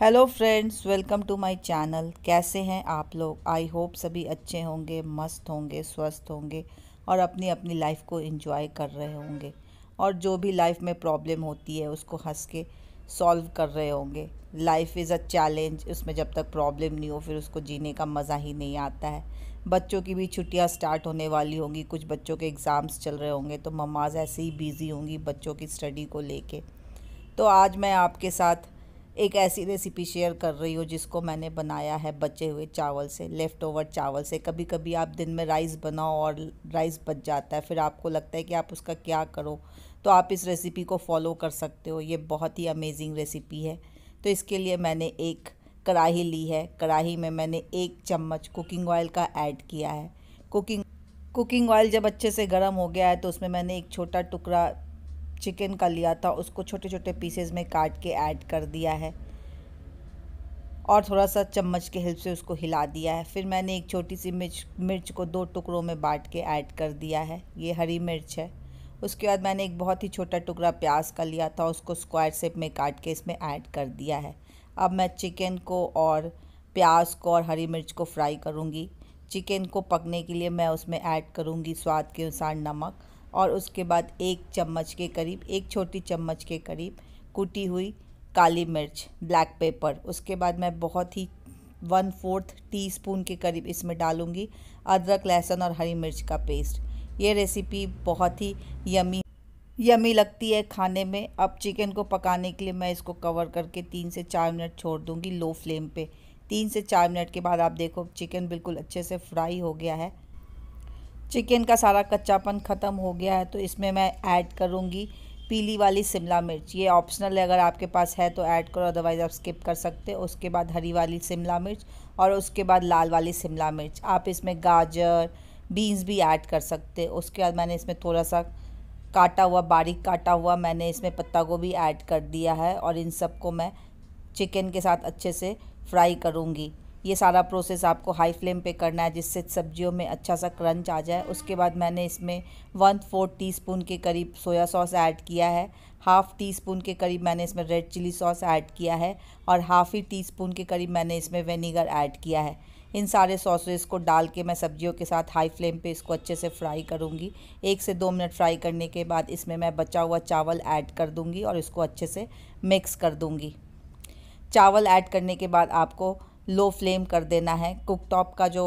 hello friends welcome to my channel कैसे हैं आप लोग आई होप सभी अच्छे होंगे मस्त होंगे स्वस्थ होंगे और अपनी अपनी लाइफ को एंजॉय कर रहे होंगे और जो भी लाइफ में प्रॉब्लम होती है उसको हंस के सॉल्व कर रहे होंगे लाइफ इज़ अ चैलेंज उसमें जब तक प्रॉब्लम नहीं हो फिर उसको जीने का मज़ा ही नहीं आता है बच्चों की भी छुट्टियां स्टार्ट होने वाली होंगी कुछ बच्चों के एग्ज़ाम्स चल रहे होंगे तो ममाज ऐसे ही बिज़ी होंगी बच्चों की स्टडी को लेके तो आज मैं आपके साथ एक ऐसी रेसिपी शेयर कर रही हूँ जिसको मैंने बनाया है बचे हुए चावल से लेफ़्ट ओवर चावल से कभी कभी आप दिन में राइस बनाओ और राइस बच जाता है फिर आपको लगता है कि आप उसका क्या करो तो आप इस रेसिपी को फॉलो कर सकते हो ये बहुत ही अमेजिंग रेसिपी है तो इसके लिए मैंने एक कढ़ाही ली है कढ़ाही में मैंने एक चम्मच कुकिंग ऑयल का ऐड किया है कुकिंग कुकिंग ऑयल जब अच्छे से गर्म हो गया है तो उसमें मैंने एक छोटा टुकड़ा चिकन का लिया था उसको छोटे छोटे पीसेस में काट के ऐड कर दिया है और थोड़ा सा चम्मच के हेल्प से उसको हिला दिया है फिर मैंने एक छोटी सी मिर्च मिर्च को दो टुकड़ों में बांट के ऐड कर दिया है ये हरी मिर्च है उसके बाद मैंने एक बहुत ही छोटा टुकड़ा प्याज का लिया था उसको स्क्वायर शेप में काट के इसमें ऐड कर दिया है अब मैं चिकन को और प्याज को और हरी मिर्च को फ्राई करूँगी चिकन को पकने के लिए मैं उसमें ऐड करूँगी स्वाद के अनुसार नमक और उसके बाद एक चम्मच के करीब एक छोटी चम्मच के करीब कुटी हुई काली मिर्च ब्लैक पेपर उसके बाद मैं बहुत ही वन फोर्थ टी स्पून के करीब इसमें डालूँगी अदरक लहसुन और हरी मिर्च का पेस्ट ये रेसिपी बहुत ही यमी यमी लगती है खाने में अब चिकन को पकाने के लिए मैं इसको कवर करके तीन से चार मिनट छोड़ दूँगी लो फ्लेम पे तीन से चार मिनट के बाद आप देखो चिकन बिल्कुल अच्छे से फ्राई हो गया है चिकन का सारा कच्चापन ख़त्म हो गया है तो इसमें मैं ऐड करूँगी पीली वाली शिमला मिर्च ये ऑप्शनल है अगर आपके पास है तो ऐड करो अदरवाइज़ आप स्किप कर सकते हैं उसके बाद हरी वाली शिमला मिर्च और उसके बाद लाल वाली शिमला मिर्च आप इसमें गाजर बीन्स भी ऐड कर सकते हैं उसके बाद मैंने इसमें थोड़ा सा काटा हुआ बारीक काटा हुआ मैंने इसमें पत्ता गोभी ऐड कर दिया है और इन सबको मैं चिकन के साथ अच्छे से फ्राई करूँगी ये सारा प्रोसेस आपको हाई फ्लेम पे करना है जिससे सब्जियों में अच्छा सा क्रंच आ जाए उसके बाद मैंने इसमें वन फोर टी स्पून के करीब सोया सॉस ऐड किया है हाफ़ टी स्पून के करीब मैंने इसमें रेड चिली सॉस ऐड किया है और हाफ़ ही टी स्पून के करीब मैंने इसमें वेनीगर ऐड किया है इन सारे सॉसेस को डाल के मैं सब्जियों के साथ हाई फ्लेम पे इसको अच्छे से फ्राई करूँगी एक से दो मिनट फ्राई करने के बाद इसमें मैं बचा हुआ चावल ऐड कर दूँगी और इसको अच्छे से मिक्स कर दूँगी चावल ऐड करने के बाद आपको लो फ्लेम कर देना है कुक टॉप का जो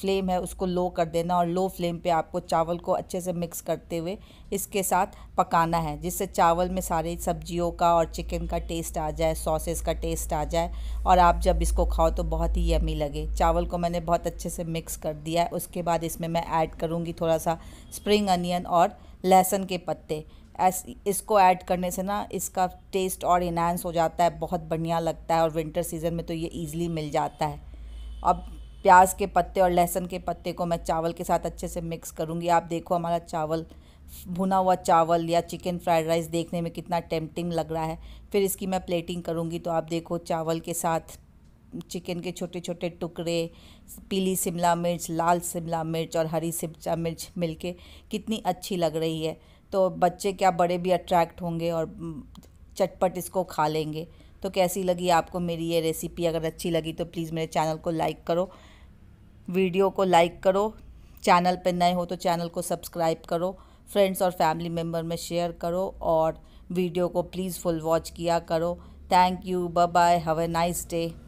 फ्लेम है उसको लो कर देना और लो फ्लेम पे आपको चावल को अच्छे से मिक्स करते हुए इसके साथ पकाना है जिससे चावल में सारी सब्जियों का और चिकन का टेस्ट आ जाए सॉसेस का टेस्ट आ जाए और आप जब इसको खाओ तो बहुत ही यमी लगे चावल को मैंने बहुत अच्छे से मिक्स कर दिया है उसके बाद इसमें मैं ऐड करूँगी थोड़ा सा स्प्रिंग अनियन और लहसुन के पत्ते इसको ऐड करने से ना इसका टेस्ट और इन्हांस हो जाता है बहुत बढ़िया लगता है और विंटर सीज़न में तो ये ईज़िली मिल जाता है अब प्याज के पत्ते और लहसुन के पत्ते को मैं चावल के साथ अच्छे से मिक्स करूँगी आप देखो हमारा चावल भुना हुआ चावल या चिकन फ्राइड राइस देखने में कितना टेम्पटिंग लग रहा है फिर इसकी मैं प्लेटिंग करूँगी तो आप देखो चावल के साथ चिकन के छोटे छोटे टुकड़े पीली शिमला मिर्च लाल शिमला मिर्च और हरी शिमला मिर्च मिलके कितनी अच्छी लग रही है तो बच्चे क्या बड़े भी अट्रैक्ट होंगे और चटपट इसको खा लेंगे तो कैसी लगी आपको मेरी ये रेसिपी अगर अच्छी लगी तो प्लीज़ मेरे चैनल को लाइक करो वीडियो को लाइक करो चैनल पर नए हो तो चैनल को सब्सक्राइब करो फ्रेंड्स और फैमिली मेम्बर में शेयर करो और वीडियो को प्लीज़ फुल वॉच किया करो thank you bye bye have a nice day